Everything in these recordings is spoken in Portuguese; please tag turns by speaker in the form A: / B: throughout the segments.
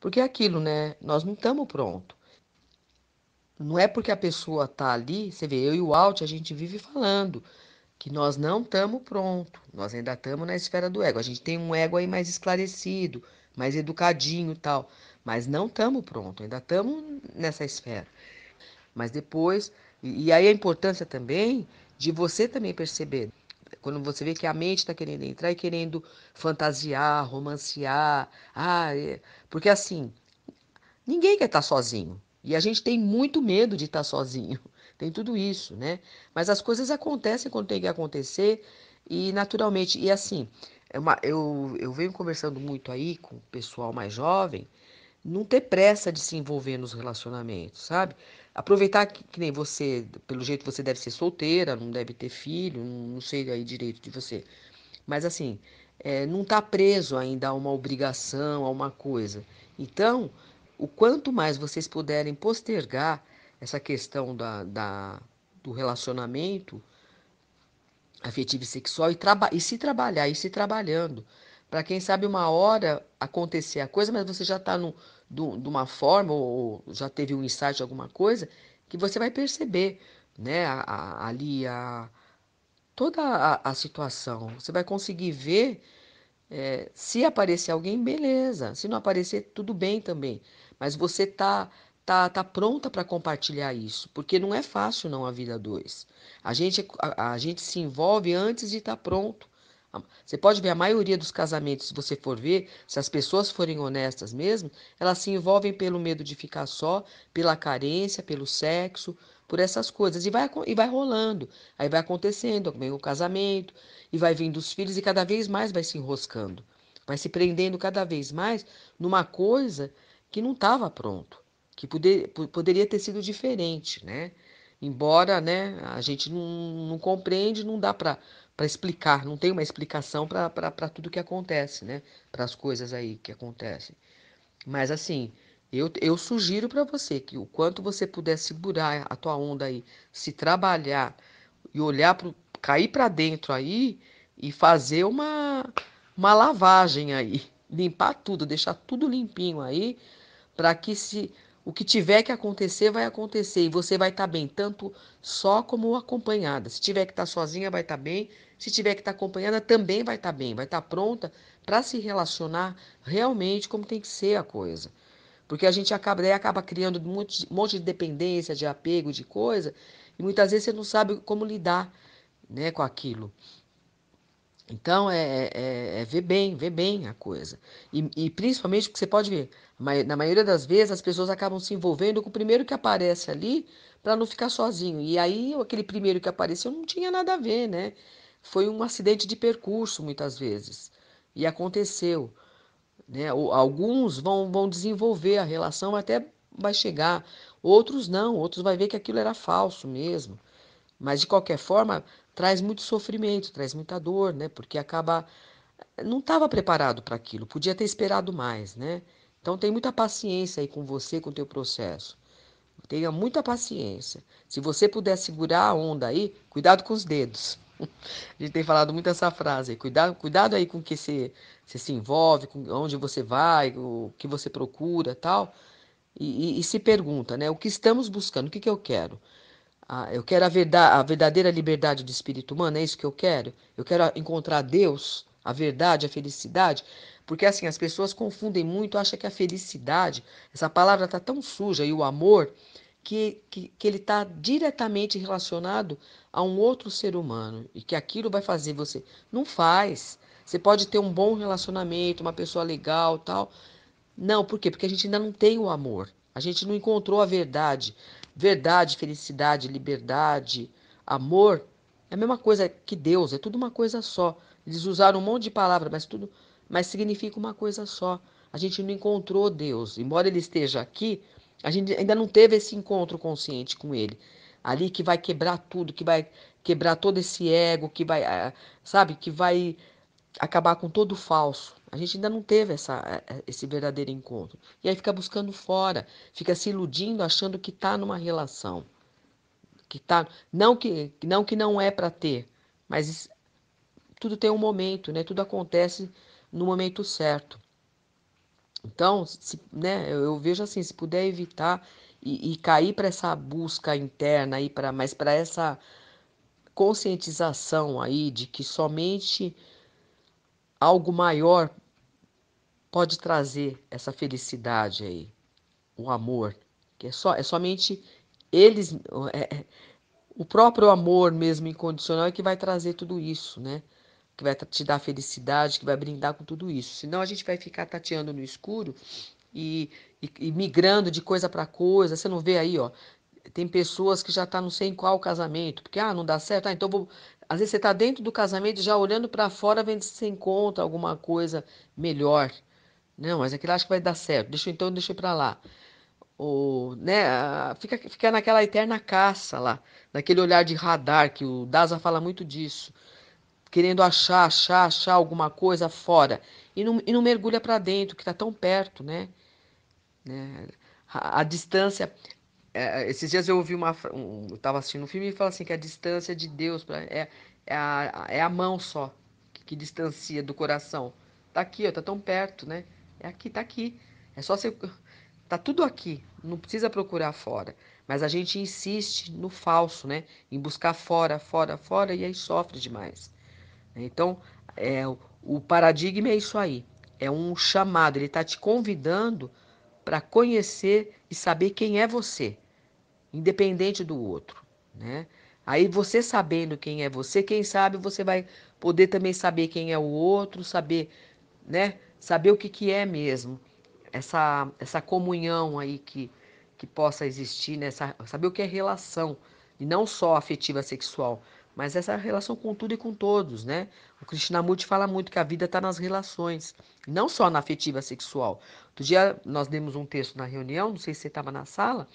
A: Porque é aquilo, né? Nós não estamos pronto. Não é porque a pessoa tá ali, você vê, eu e o Alt, a gente vive falando que nós não estamos pronto. Nós ainda estamos na esfera do ego. A gente tem um ego aí mais esclarecido, mais educadinho, tal, mas não estamos pronto, ainda estamos nessa esfera. Mas depois, e aí a importância também de você também perceber quando você vê que a mente está querendo entrar e querendo fantasiar, romancear. Ah, é... Porque assim, ninguém quer estar tá sozinho. E a gente tem muito medo de estar tá sozinho. Tem tudo isso, né? Mas as coisas acontecem quando tem que acontecer e naturalmente. E assim, é uma, eu, eu venho conversando muito aí com o pessoal mais jovem, não ter pressa de se envolver nos relacionamentos, sabe? aproveitar que, que, nem você, pelo jeito você deve ser solteira, não deve ter filho, não, sei aí direito de você. Mas assim, é, não está preso ainda a uma obrigação, a uma coisa. Então, o quanto mais vocês puderem postergar essa questão da, da do relacionamento afetivo e sexual e, traba e se trabalhar, e se trabalhando para quem sabe uma hora acontecer a coisa, mas você já está de uma forma ou, já teve um insight alguma coisa que você vai perceber, né, a, a, ali a toda a, a, situação. Você vai conseguir ver é, se aparecer alguém, beleza. Se não aparecer, tudo bem também. Mas você tá tá, tá pronta para compartilhar isso, porque não é fácil não a vida dois. A gente a, a gente se envolve antes de estar tá pronto. Você pode ver a maioria dos casamentos, se você for ver, se as pessoas forem honestas mesmo, elas se envolvem pelo medo de ficar só, pela carência, pelo sexo, por essas coisas. E vai, e vai rolando, aí vai acontecendo, vem o casamento, e vai vindo os filhos, e cada vez mais vai se enroscando, vai se prendendo cada vez mais numa coisa que não estava pronto, que poder, poderia ter sido diferente, né? Embora né, a gente não, não compreende, não dá para para explicar, não tem uma explicação para tudo que acontece, né? Para as coisas aí que acontecem. Mas assim, eu, eu sugiro para você que o quanto você puder segurar a tua onda aí, se trabalhar e olhar para cair para dentro aí e fazer uma uma lavagem aí, limpar tudo, deixar tudo limpinho aí, para que se o que tiver que acontecer vai acontecer e você vai estar tá bem tanto só como acompanhada. Se tiver que estar tá sozinha vai estar tá bem, se tiver que estar tá acompanhada, também vai estar tá bem, vai estar tá pronta para se relacionar realmente como tem que ser a coisa. Porque a gente acaba, daí acaba criando um monte, de dependência, de apego, de coisa, e muitas vezes você não sabe como lidar né, com aquilo. Então, é, é, é, é ver bem, ver bem a coisa. E, e principalmente porque você pode ver, na maioria das vezes as pessoas acabam se envolvendo com o primeiro que aparece ali para não ficar sozinho. E aí aquele primeiro que apareceu não tinha nada a ver, né? foi um acidente de percurso muitas vezes e aconteceu. Né? Alguns vão, vão desenvolver a relação até vai chegar, outros não, outros vai ver que aquilo era falso mesmo. Mas de qualquer forma, traz muito sofrimento, traz muita dor, né? Porque acaba não estava preparado para aquilo, podia ter esperado mais, né? Então tem muita paciência aí com você, com o teu processo. Tenha muita paciência. Se você puder segurar a onda aí, cuidado com os dedos. A gente tem falado muito essa frase. Cuidado, cuidado aí com que você, você se envolve, com onde você vai, o que você procura tal. E, e, e se pergunta, né? O que estamos buscando? O que, que eu quero? Ah, eu quero a, verdade, a verdadeira liberdade do espírito humano, é isso que eu quero? Eu quero encontrar Deus, a verdade, a felicidade? Porque assim, as pessoas confundem muito, acham que a felicidade, essa palavra está tão suja, e o amor, que, que, que ele está diretamente relacionado a um outro ser humano e que aquilo vai fazer você. Não faz. Você pode ter um bom relacionamento, uma pessoa legal tal. Não, por quê? Porque a gente ainda não tem o amor. A gente não encontrou a verdade. Verdade, felicidade, liberdade, amor é a mesma coisa que Deus, é tudo uma coisa só. Eles usaram um monte de palavras, mas tudo mas significa uma coisa só. A gente não encontrou Deus. Embora ele esteja aqui, a gente ainda não teve esse encontro consciente com ele. Ali que vai quebrar tudo, que vai quebrar todo esse ego, que vai, eh, sabe, que vai acabar com todo o falso. A gente ainda não teve essa, eh, eh, esse verdadeiro encontro. E aí fica buscando fora, fica se iludindo, achando que está numa relação. Que tá, não que não que não é para ter, mas tudo tem um momento, né? Tudo acontece no momento certo. Então, se, né, eu vejo assim, se puder evitar e, e cair para essa busca interna aí para, mas para essa conscientização aí de que somente algo maior pode trazer essa felicidade aí, o amor, que é só é somente eles é, é o próprio amor mesmo incondicional é que vai trazer tudo isso, né? que vai te dar felicidade, que vai brindar com tudo isso. Senão a gente vai ficar tateando no escuro e, e, e migrando de coisa para coisa. Você não vê aí, ó. Tem pessoas que já tá não sei em qual casamento, porque ah, não dá certo, ah, então vou às vezes você está dentro do casamento já olhando para fora, vendo se você encontra alguma coisa melhor. Não, mas aquilo acho que vai dar certo. Deixa então, deixa para lá. Ou, né, fica, fica naquela eterna caça lá, naquele olhar de radar que o Daza fala muito disso querendo achar, achar, achar alguma coisa fora e não, e não mergulha para dentro, que está tão perto, né? né? A, a distância. É, esses dias eu ouvi uma. Um, eu estava assistindo um filme e fala assim: que a distância de Deus pra, é, é, a, é a mão só que, que distancia do coração. Tá aqui, está tá tão perto, né? É aqui, tá aqui. É só você. Tá tudo aqui, não precisa procurar fora. Mas a gente insiste no falso, né? Em buscar fora, fora, fora e aí sofre demais. Então, é, o paradigma é isso aí. É um chamado, ele está te convidando para conhecer e saber quem é você, independente do outro, né? Aí você sabendo quem é você, quem sabe você vai poder também saber quem é o outro, saber, né? Saber o que, que é mesmo essa essa comunhão aí que que possa existir nessa, né? saber o que é relação e não só afetiva sexual, mas essa relação com tudo e com todos, né? O Krishnamurti fala muito que a vida está nas relações, não só na afetiva sexual. Outro dia nós demos um texto na reunião, não sei se você estava na sala,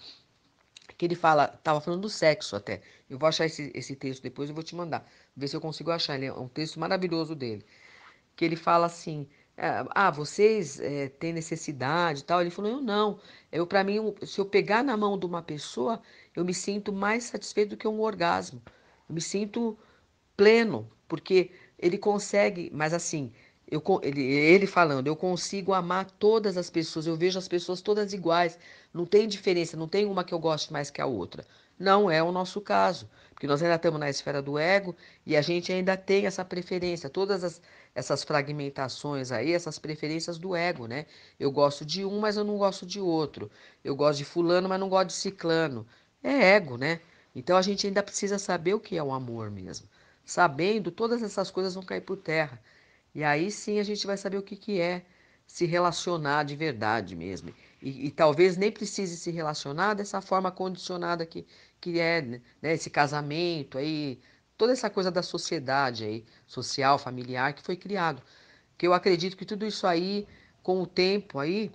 A: que ele fala, estava falando do sexo até. Eu vou achar esse, esse texto depois, e vou te mandar, ver se eu consigo achar. Ele é um texto maravilhoso dele, que ele fala assim. É, ah, vocês é, têm necessidade e tal. Ele falou, eu não. Eu, para mim, se eu pegar na mão de uma pessoa, eu me sinto mais satisfeito do que um orgasmo. Eu me sinto pleno, porque ele consegue, mas assim, eu, ele, ele falando, eu consigo amar todas as pessoas, eu vejo as pessoas todas iguais, não tem diferença, não tem uma que eu goste mais que a outra. Não é o nosso caso, porque nós ainda estamos na esfera do ego e a gente ainda tem essa preferência, todas as, essas fragmentações aí, essas preferências do ego, né? Eu gosto de um, mas eu não gosto de outro. Eu gosto de fulano, mas não gosto de ciclano. É ego, né? Então a gente ainda precisa saber o que é o amor mesmo. Sabendo, todas essas coisas vão cair por terra. E aí sim a gente vai saber o que, que é se relacionar de verdade mesmo. E, e talvez nem precise se relacionar dessa forma condicionada que, que é né, esse casamento aí, toda essa coisa da sociedade aí, social, familiar, que foi criado. Que eu acredito que tudo isso aí, com o tempo aí,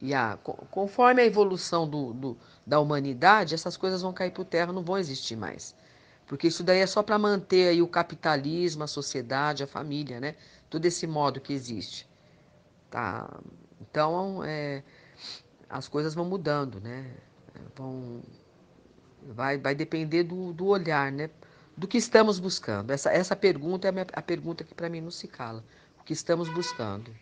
A: e a, conforme a evolução do, do, da humanidade, essas coisas vão cair por terra, não vão existir mais. Porque isso daí é só para manter aí o capitalismo, a sociedade, a família, né? Todo esse modo que existe. Tá? Então, é, as coisas vão mudando, né? Vão, então, vai, vai depender do, do olhar, né? Do que estamos buscando. Essa, essa pergunta é a, minha, a pergunta que para mim não se cala. O que estamos buscando?